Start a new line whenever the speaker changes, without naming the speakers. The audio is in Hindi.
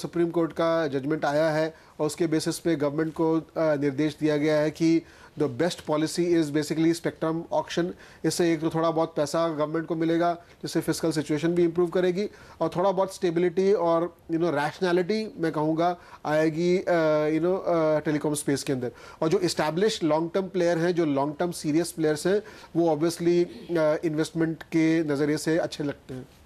सुप्रीम कोर्ट का जजमेंट आया है और उसके बेसिस पे गवर्नमेंट को निर्देश दिया गया है कि the best policy is basically spectrum auction इससे एक तो थोड़ा बहुत पैसा गवर्नमेंट को मिलेगा जिससे फिजिकल सिचुएशन भी इम्प्रूव करेगी और थोड़ा बहुत स्टेबिलिटी और यू नो रैशनैलिटी मैं कहूँगा आएगी यू नो टेलीकॉम स्पेस के अंदर और जो इस्टेब्लिश लॉन्ग टर्म प्लेयर हैं जो लॉन्ग टर्म सीरियस प्लेयर्स हैं वो ऑब्वियसली इन्वेस्टमेंट के नज़रिए से अच्छे लगते हैं